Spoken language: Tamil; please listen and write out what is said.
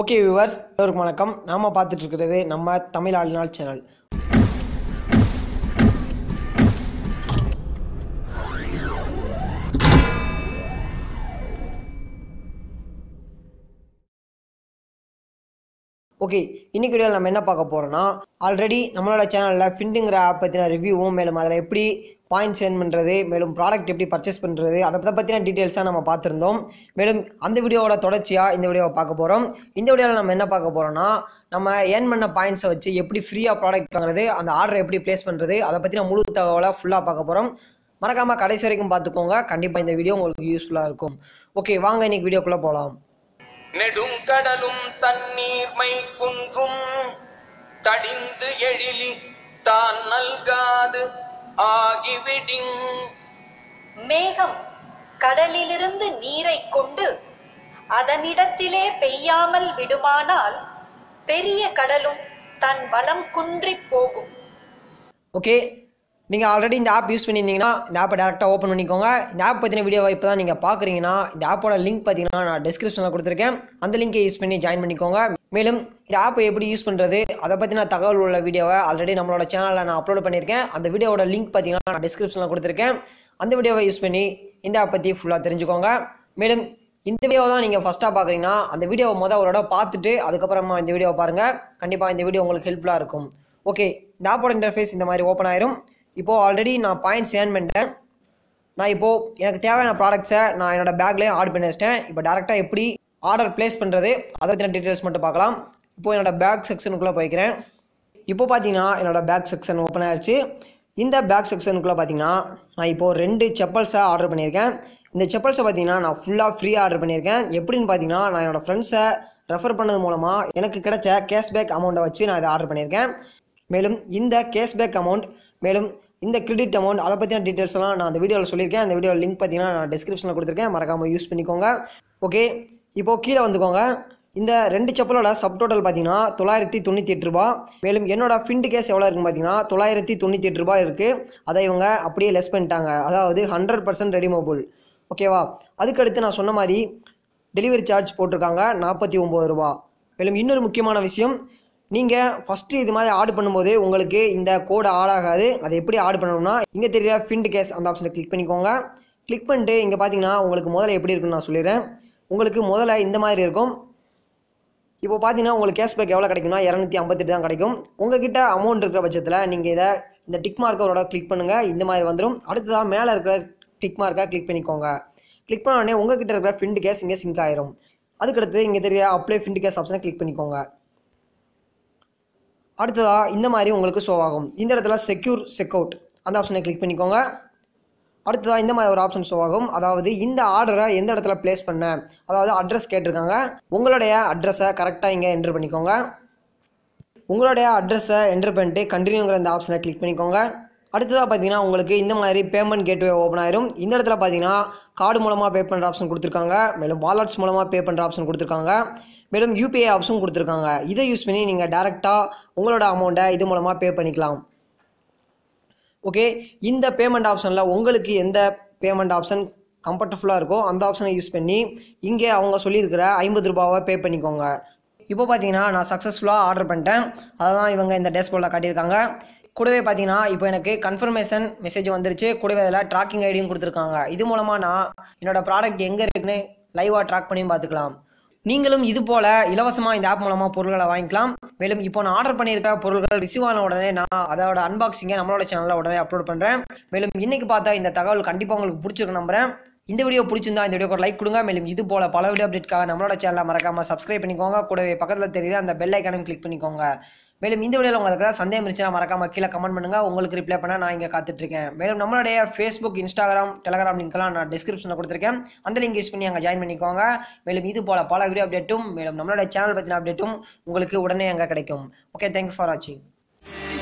ஓகே வியூவர்ஸ் எல்லோருக்கும் வணக்கம் நாம் பார்த்துட்ருக்கிறது நம்ம தமிழ் ஆளுநாள் சேனல் ஓகே இன்னைக்கு வீடியோவில் நம்ம என்ன பார்க்க போகிறோம்னா ஆல்ரெடி நம்மளோட சேனலில் ஃபிண்டுங்கிற ஆப் பற்றின ரிவ்யூவும் மேலும் அதில் எப்படி பாயிண்ட்ஸ் சேர்ன் பண்ணுறது மேலும் ப்ராடக்ட் எப்படி பர்ச்சேஸ் பண்ணுறது அதை பற்றின டீட்டெயில்ஸாக நம்ம பார்த்துருந்தோம் மேலும் அந்த வீடியோவோட தொடர்ச்சியாக இந்த வீடியோவை பார்க்க போகிறோம் இந்த வீடியோவில் நம்ம என்ன பார்க்க போகிறோம்னா நம்ம ஏர்ன் பண்ண பாயிண்ட்ஸை வச்சு எப்படி ஃப்ரீயாக ப்ராடக்ட் வாங்குறது அந்த ஆர்டர் எப்படி ப்ளேஸ் பண்ணுறது அதை பற்றின முழு தகவலாக ஃபுல்லாக பார்க்க போகிறோம் மறக்காமல் கடைசி வரைக்கும் பார்த்துக்கோங்க கண்டிப்பாக இந்த வீடியோ உங்களுக்கு யூஸ்ஃபுல்லாக இருக்கும் ஓகே வாங்க இன்னைக்கு வீடியோக்குள்ளே போகலாம் நெடும் கடலும் தண்ணீர்மை குன்றும் தடிந்து எழிலி தான் நல்காது ஆகிவிடின் மேகம் கடலிலிருந்து நீரை கொண்டு அதனிடத்திலே பெய்யாமல் விடுமானால் பெரிய கடலும் தன் வளம் குன்றி போகும் ஓகே நீங்கள் ஆல்ரெடி இந்த ஆப் யூஸ் பண்ணியிருந்தீங்கன்னா இந்த ஆப்பை டேரெக்டாக ஓப்பன் பண்ணிக்கோங்க இந்த ஆப் பற்றின வீடியோ இப்போ தான் நீங்கள் பார்க்குறீங்கன்னா இந்த ஆப்போட லிங்க் பார்த்தீங்கன்னா நான் டிஸ்கிரிப்ஷனில் கொடுத்துருக்கேன் அந்த லிங்கை யூஸ் பண்ணி ஜாயின் பண்ணிக்கோங்க மேலும் இந்த ஆப்பை எப்படி யூஸ் பண்ணுறது அதை பற்றின தகவல் உள்ள வீடியோவை ஆல்ரெடி நம்மளோட சேனலில் நான் அப்லோட் பண்ணியிருக்கேன் அந்த வீடியோவோட லிங்க் பார்த்தீங்கன்னா நான் டிஸ்கிரிப்ஷனில் கொடுத்துருக்கேன் அந்த வீடியோவை யூஸ் பண்ணி இந்த ஆப் பற்றி ஃபுல்லாக தெரிஞ்சுக்கோங்க மேலும் இந்த வீடியோ தான் நீங்கள் ஃபஸ்ட்டாக பார்க்குறீங்கன்னா அந்த வீடியோவை மொதல் அவரோட பார்த்துட்டு அதுக்கப்புறமா இந்த வீடியோவை பாருங்கள் கண்டிப்பாக இந்த வீடியோ உங்களுக்கு ஹெல்ப்ஃபுல்லாக இருக்கும் ஓகே இந்த ஆப்போட இன்டர்ஃபேஸ் இந்த மாதிரி ஓப்பன் ஆயிரும் இப்போது ஆல்ரெடி நான் பாயிண்ட்ஸ் ஏர்ன் பண்ணிட்டேன் நான் இப்போது எனக்கு தேவையான ப்ராடக்ட்ஸை நான் என்னோடய பேக்லேயே ஆர்டர் பண்ணி வச்சிட்டேன் இப்போ டேரெக்டாக எப்படி ஆர்டர் பிளேஸ் பண்ணுறது அதை பற்றின டீட்டெயில்ஸ் மட்டும் பார்க்கலாம் இப்போது என்னோடய பேக் செக்ஷனுக்குள்ளே போய்க்கிறேன் இப்போ பார்த்தீங்கன்னா என்னோடய பேக் செக்ஷன் ஓப்பன் ஆகிடுச்சு இந்த பேக் செக்ஷனுக்குள்ளே பார்த்தீங்கன்னா நான் இப்போது ரெண்டு செப்பல்ஸை ஆர்டர் பண்ணியிருக்கேன் இந்த செப்பல்ஸை பார்த்தீங்கன்னா நான் ஃபுல்லாக ஃப்ரீயாக ஆர்டர் பண்ணியிருக்கேன் எப்படின்னு பார்த்தீங்கன்னா நான் என்னோடய ஃப்ரெண்ட்ஸை ரெஃபர் பண்ணது மூலமாக எனக்கு கிடைச்ச கேஷ்பேக் அமௌண்ட்டை வச்சு நான் இதை ஆர்டர் பண்ணியிருக்கேன் மேலும் இந்த கேஷ்பேக் அமௌண்ட் மேலும் இந்த கிரெடிட் அமௌண்ட் அதை பற்றின டீட்டெயில்ஸ்லாம் நான் அந்த வீடியோவில் சொல்லியிருக்கேன் அந்த வீடியோ லிங்க் பார்த்தீங்கன்னா நான் டிஸ்கிரிப்ஷனில் கொடுத்துருக்கேன் மறக்காமல் யூஸ் பண்ணிக்கோங்க ஓகே இப்போது கீழே வந்துக்கோங்க இந்த ரெண்டு செப்பலோட சப் டோட்டல் பார்த்தீங்கன்னா தொள்ளாயிரத்தி தொண்ணூற்றி எட்டு ரூபா மேலும் என்னோடய ஃபிண்டு கேஸ் எவ்வளோ இருக்குன்னு பார்த்தீங்கன்னா தொள்ளாயிரத்தி தொண்ணூற்றி எட்டு ரூபா இருக்குது அதை இவங்க அப்படியே லெஸ் பண்ணிட்டாங்க அதாவது ஹண்ட்ரட் பர்சன்ட் மொபைல் ஓகேவா அதுக்கடுத்து நான் சொன்ன மாதிரி டெலிவரி சார்ஜ் போட்டிருக்காங்க நாற்பத்தி ஒம்பது ரூபா மேலும் இன்னொரு முக்கியமான விஷயம் நீங்கள் ஃபஸ்ட்டு இது மாதிரி ஆர்டர் பண்ணும்போது உங்களுக்கு இந்த கோடு ஆட் ஆகாது அதை எப்படி ஆர்டர் பண்ணணும்னா இங்கே தெரியாத ஃபிண்ட் கேஸ் அந்த ஆப்ஷனை கிளிக் பண்ணிக்கோங்க கிளிக் பண்ணிட்டு இங்கே பார்த்தீங்கன்னா உங்களுக்கு முதல்ல எப்படி இருக்குன்னு நான் சொல்லிடுறேன் உங்களுக்கு முதல்ல இந்த மாதிரி இருக்கும் இப்போ பார்த்தீங்கன்னா உங்களுக்கு கேஷ்பேக் எவ்வளோ கிடைக்கும்னா இரநூத்தி ஐம்பத்தெட்டு தான் கிடைக்கும் உங்ககிட்ட அமௌண்ட் இருக்கிற பட்சத்தில் நீங்கள் இதை இந்த டிக் மார்க்கரோட கிளிக் பண்ணுங்கள் இந்த மாதிரி வந்துடும் அடுத்ததாக மேலே இருக்கிற டிக் மார்க்காக கிளிக் பண்ணிக்கோங்க கிளிக் பண்ண உடனே உங்ககிட்ட இருக்கிற ஃபிண்ட் கேஸ் இங்கே சிங்க் ஆயிரும் அதுக்கடுத்து இங்கே தெரிய அப்ளை ஃபிண்ட் கேஸ் ஆப்ஷனை கிளிக் பண்ணிக்கோங்க அடுத்ததாக இந்த மாதிரி உங்களுக்கு ஷோ ஆகும் இந்த இடத்துல செக்யூர் செக் அவுட் அந்த ஆப்ஷனை கிளிக் பண்ணிக்கோங்க அடுத்ததாக இந்த மாதிரி ஒரு ஆப்ஷன் ஷோ ஆகும் அதாவது இந்த ஆர்டரை எந்த இடத்துல பிளேஸ் பண்ண அதாவது அட்ரஸ் கேட்டிருக்காங்க உங்களுடைய அட்ரஸை கரெக்டாக இங்கே என்ட்ரு பண்ணிக்கோங்க உங்களுடைய அட்ரஸை என்ட்ரு பண்ணிட்டு கண்டினியூங்கிற இந்த ஆப்ஷனை கிளிக் பண்ணிக்கோங்க அடுத்ததாக பார்த்தீங்கன்னா உங்களுக்கு இந்த மாதிரி பேமெண்ட் கேட்வே ஓப்பன் ஆயிரும் இந்த இடத்துல பார்த்தீங்கன்னா கார்டு மூலமாக பே பண்ணுற ஆப்ஷன் கொடுத்துருக்காங்க மேலும் வாலட்ஸ் மூலமாக பே பண்ணுற ஆப்ஷன் கொடுத்துருக்காங்க மேலும் யூபிஐ ஆப்ஷன் கொடுத்துருக்காங்க இதை யூஸ் பண்ணி நீங்கள் டேரெக்டாக உங்களோட அமௌண்ட்டை இது மூலமாக பே பண்ணிக்கலாம் ஓகே இந்த பேமெண்ட் ஆப்ஷனில் உங்களுக்கு எந்த பேமெண்ட் ஆப்ஷன் கம்ஃபர்டபுளாக இருக்கோ அந்த ஆப்ஷனை யூஸ் பண்ணி இங்கே அவங்க சொல்லியிருக்கிற ஐம்பது ரூபாவை பே பண்ணிக்கோங்க இப்போ பார்த்தீங்கன்னா நான் சக்ஸஸ்ஃபுல்லாக ஆர்டர் பண்ணிட்டேன் அதை தான் இவங்க இந்த போர்டில் காட்டியிருக்காங்க கூடவே பார்த்தீங்கன்னா இப்போ எனக்கு கன்ஃபர்மேஷன் மெசேஜ் வந்துருச்சு கூடவே அதில் ட்ராக்கிங் ஐடியும் கொடுத்துருக்காங்க இது மூலமாக நான் என்னோடய ப்ராடக்ட் எங்கே இருக்குன்னு லைவாக ட்ராக் பண்ணியும் பார்த்துக்கலாம் நீங்களும் இது போல இலவசமாக இந்த ஆப் மூலமாக பொருட்களை வாங்கிக்கலாம் மேலும் இப்போ நான் ஆர்டர் பண்ணியிருக்க பொருட்கள் ரிசீவ் ஆன உடனே நான் அதோட அன்பாக்சிங்கை நம்மளோட சேனலில் உடனே அப்லோட் பண்ணுறேன் மேலும் இன்னைக்கு பார்த்தா இந்த தகவல் கண்டிப்பாக உங்களுக்கு பிடிச்சிருக்க நம்புறேன் இந்த வீடியோ பிடிச்சிருந்தா இந்த வீடியோ ஒரு லைக் கொடுங்க மேலும் இது போல பல வீடியோ அப்டேட்காக நம்மளோட சேனலை மறக்காமல் சப்ஸ்கிரைப் பண்ணிக்கோங்க கூடவே பக்கத்தில் தெரியுது அந்த பெல் ஐக்கானும் கிளிக் பண்ணிக்கோங்க மேலும் இந்த வீடியோவில் உங்களுக்கு சந்தேகம் இருந்துச்சுன்னா மறக்காமல் கீழே கமெண்ட் பண்ணுங்கள் உங்களுக்கு ரிப்ளை பண்ண நான் இங்கே காத்துட்ருக்கேன் மேலும் நம்மளுடைய ஃபேஸ்புக் இன்ஸ்டாகிராம் டெலகிராம் லிங்க்லாம் நான் டிஸ்கிரிப்ஷனில் கொடுத்துருக்கேன் அந்த லிங்க் யூஸ் பண்ணி அங்கே ஜாயின் பண்ணிக்கோங்க மேலும் இது போல் பல வீடியோ அப்டேட்டும் மேலும் நம்மளுடைய சேனல் பற்றின அப்டேட்டும் உங்களுக்கு உடனே அங்கே கிடைக்கும் ஓகே தேங்க்ஸ் ஃபார் வாட்சிங்